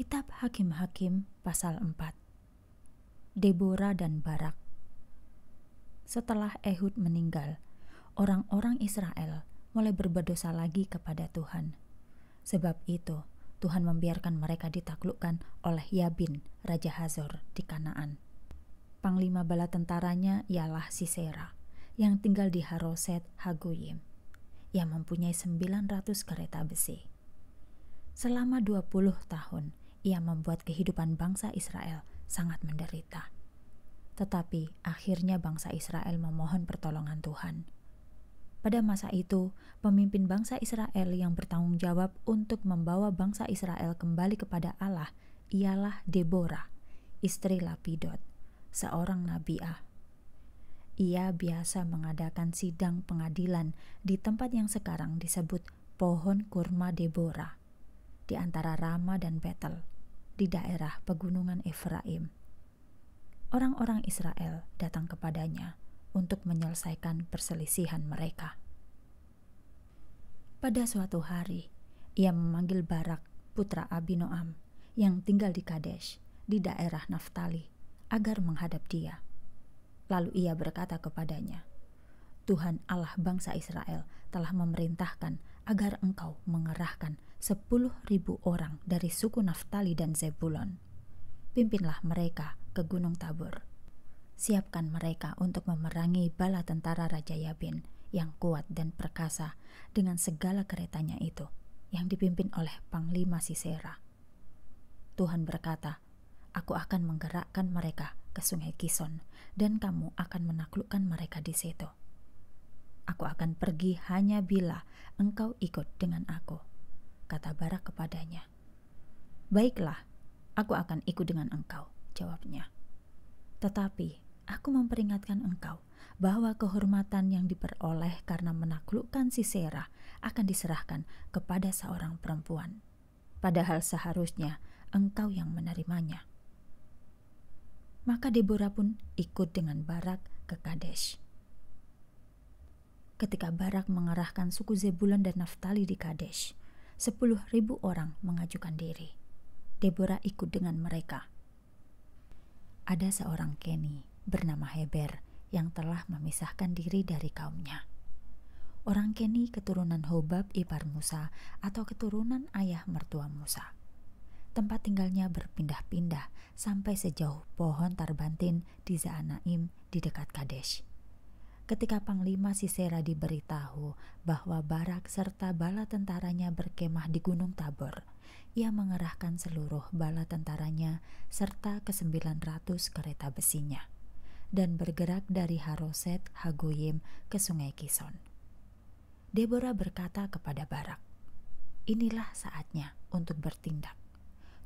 Kitab Hakim-Hakim pasal 4 Deborah dan Barak Setelah Ehud meninggal, orang-orang Israel mulai berberdosa lagi kepada Tuhan. Sebab itu, Tuhan membiarkan mereka ditaklukkan oleh Yabin, Raja Hazor di Kanaan. Panglima bala tentaranya ialah Sisera, yang tinggal di Haroset Hagoyim, yang mempunyai 900 kereta besi. Selama 20 tahun, ia membuat kehidupan bangsa Israel sangat menderita. Tetapi akhirnya bangsa Israel memohon pertolongan Tuhan. Pada masa itu, pemimpin bangsa Israel yang bertanggung jawab untuk membawa bangsa Israel kembali kepada Allah ialah Deborah, istri Lapidot, seorang nabiah. Ia biasa mengadakan sidang pengadilan di tempat yang sekarang disebut Pohon Kurma Deborah di antara Rama dan Betel di daerah pegunungan Efraim. Orang-orang Israel datang kepadanya untuk menyelesaikan perselisihan mereka. Pada suatu hari, ia memanggil Barak, putra Abinoam, yang tinggal di Kadesh, di daerah Naftali, agar menghadap dia. Lalu ia berkata kepadanya, Tuhan Allah bangsa Israel telah memerintahkan agar engkau mengerahkan sepuluh ribu orang dari suku Naftali dan Zebulon. Pimpinlah mereka ke Gunung Tabur. Siapkan mereka untuk memerangi bala tentara Raja Yabin yang kuat dan perkasa dengan segala keretanya itu yang dipimpin oleh Panglima Sisera. Tuhan berkata, Aku akan menggerakkan mereka ke sungai Kison dan kamu akan menaklukkan mereka di situ. Aku akan pergi hanya bila engkau ikut dengan aku, kata Barak kepadanya. Baiklah, aku akan ikut dengan engkau, jawabnya. Tetapi aku memperingatkan engkau bahwa kehormatan yang diperoleh karena menaklukkan Sisera akan diserahkan kepada seorang perempuan. Padahal seharusnya engkau yang menerimanya. Maka Deborah pun ikut dengan Barak ke Kadesh ketika Barak mengerahkan suku Zebulon dan Naftali di Kadesh. Sepuluh ribu orang mengajukan diri. Deborah ikut dengan mereka. Ada seorang Keni bernama Heber yang telah memisahkan diri dari kaumnya. Orang Keni keturunan Hobab ipar Musa atau keturunan ayah mertua Musa. Tempat tinggalnya berpindah-pindah sampai sejauh pohon tarbantin di Zaanaim di dekat Kadesh ketika Panglima Sisera diberitahu bahwa Barak serta bala tentaranya berkemah di Gunung Tabor. Ia mengerahkan seluruh bala tentaranya serta ke-900 kereta besinya dan bergerak dari Haroset Hagoyim ke Sungai Kison. Deborah berkata kepada Barak, "Inilah saatnya untuk bertindak.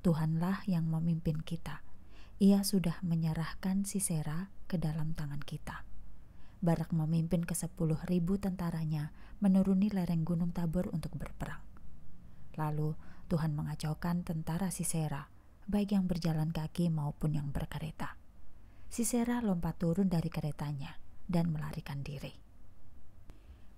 Tuhanlah yang memimpin kita." ia sudah menyerahkan Sisera ke dalam tangan kita. Barak memimpin ke sepuluh ribu tentaranya menuruni lereng gunung Tabur untuk berperang. Lalu Tuhan mengacaukan tentara Sisera, baik yang berjalan kaki maupun yang berkereta. Sisera lompat turun dari keretanya dan melarikan diri.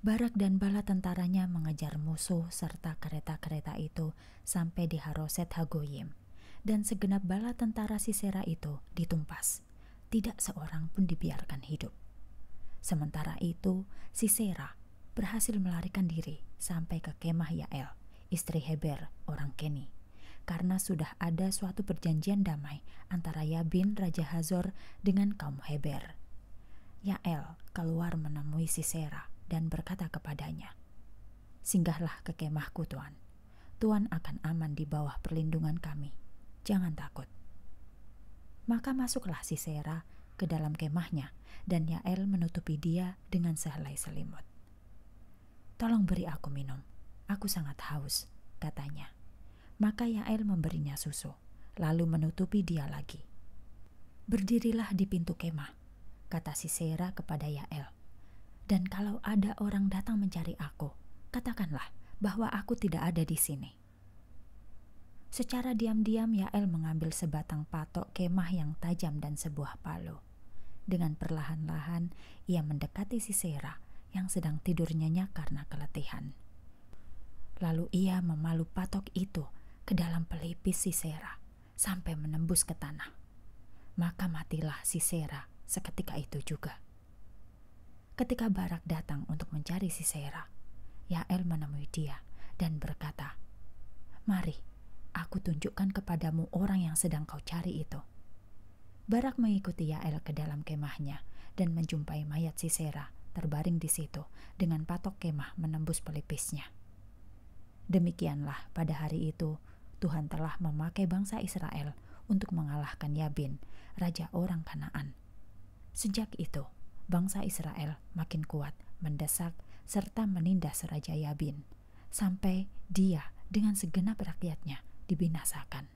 Barak dan bala tentaranya mengejar musuh serta kereta-kereta itu sampai di Haroset Hagoyim, dan segenap bala tentara Sisera itu ditumpas. Tidak seorang pun dibiarkan hidup. Sementara itu, Sisera berhasil melarikan diri sampai ke kemah Yael, istri Heber, orang Keni. Karena sudah ada suatu perjanjian damai antara Yabin, Raja Hazor, dengan kaum Heber. Yael keluar menemui Sisera dan berkata kepadanya, Singgahlah ke kemahku, Tuan. Tuan akan aman di bawah perlindungan kami. Jangan takut. Maka masuklah Sisera ke dalam kemahnya dan Yael menutupi dia dengan sehelai selimut. Tolong beri aku minum, aku sangat haus, katanya. Maka Yael memberinya susu, lalu menutupi dia lagi. Berdirilah di pintu kemah, kata Sisera kepada Yael. Dan kalau ada orang datang mencari aku, katakanlah bahwa aku tidak ada di sini. Secara diam-diam Yael mengambil sebatang patok kemah yang tajam dan sebuah palu. Dengan perlahan-lahan, ia mendekati si Sera yang sedang tidur nyenyak karena keletihan. Lalu ia memalu patok itu ke dalam pelipis si Sera sampai menembus ke tanah. Maka matilah si Sera seketika itu juga. Ketika Barak datang untuk mencari si Sera, Yael menemui dia dan berkata, Mari, aku tunjukkan kepadamu orang yang sedang kau cari itu.' Barak mengikuti Yael ke dalam kemahnya dan menjumpai mayat Sisera terbaring di situ dengan patok kemah menembus pelipisnya. Demikianlah pada hari itu Tuhan telah memakai bangsa Israel untuk mengalahkan Yabin, raja orang Kanaan. Sejak itu, bangsa Israel makin kuat, mendesak, serta menindas Raja Yabin, sampai dia dengan segenap rakyatnya dibinasakan.